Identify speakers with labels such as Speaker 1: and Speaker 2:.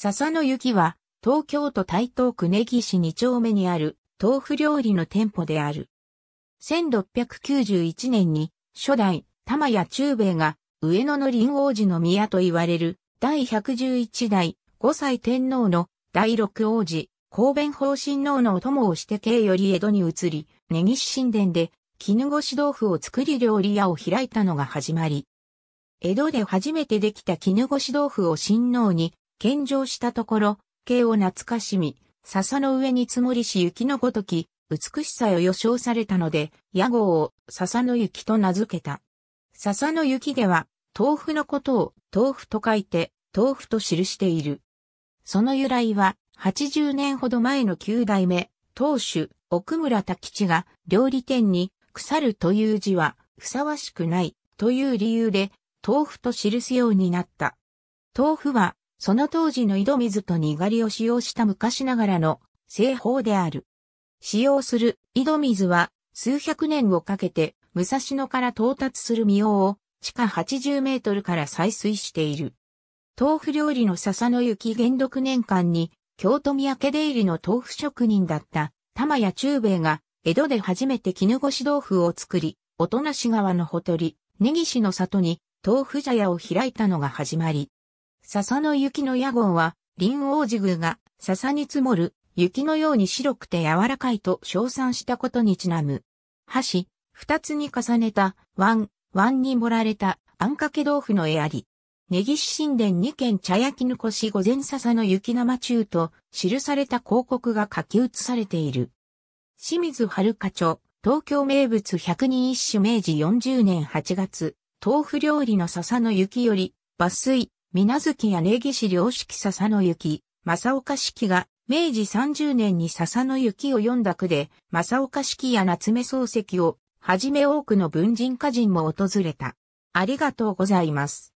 Speaker 1: 笹の雪は、東京都台東区根岸二丁目にある豆腐料理の店舗である。1691年に初代玉屋中兵衛が上野の林王子の宮と言われる第111代五歳天皇の第六王子公弁法親王のお供をして慶より江戸に移り、根岸神殿で絹ごし豆腐を作り料理屋を開いたのが始まり。江戸で初めてできた絹ごし豆腐を親王に献上したところ、景を懐かしみ、笹の上に積もりし雪のごとき、美しさを予想されたので、屋号を笹の雪と名付けた。笹の雪では、豆腐のことを豆腐と書いて、豆腐と記している。その由来は、80年ほど前の9代目、当主、奥村滝吉が、料理店に、腐るという字は、ふさわしくない、という理由で、豆腐と記すようになった。豆腐は、その当時の井戸水とにがりを使用した昔ながらの製法である。使用する井戸水は数百年をかけて武蔵野から到達する御用を地下80メートルから採水している。豆腐料理の笹の雪元禄年間に京都宮家出入りの豆腐職人だった玉屋中兵衛が江戸で初めて絹ごし豆腐を作り、音無川のほとり、根岸の里に豆腐茶屋を開いたのが始まり。笹の雪の屋号は、林王寺宮が笹に積もる雪のように白くて柔らかいと称賛したことにちなむ。箸、二つに重ねた、湾、湾に盛られた、あんかけ豆腐の絵あり。根岸神殿二軒茶焼き残し午前笹の雪生中と記された広告が書き写されている。清水春課町東京名物百人一首明治40年8月、豆腐料理の笹の雪より、抜粋、水月や根岸良式笹の雪、正岡式が、明治30年に笹の雪を読んだ句で、正岡式や夏目漱石を、はじめ多くの文人歌人も訪れた。ありがとうございます。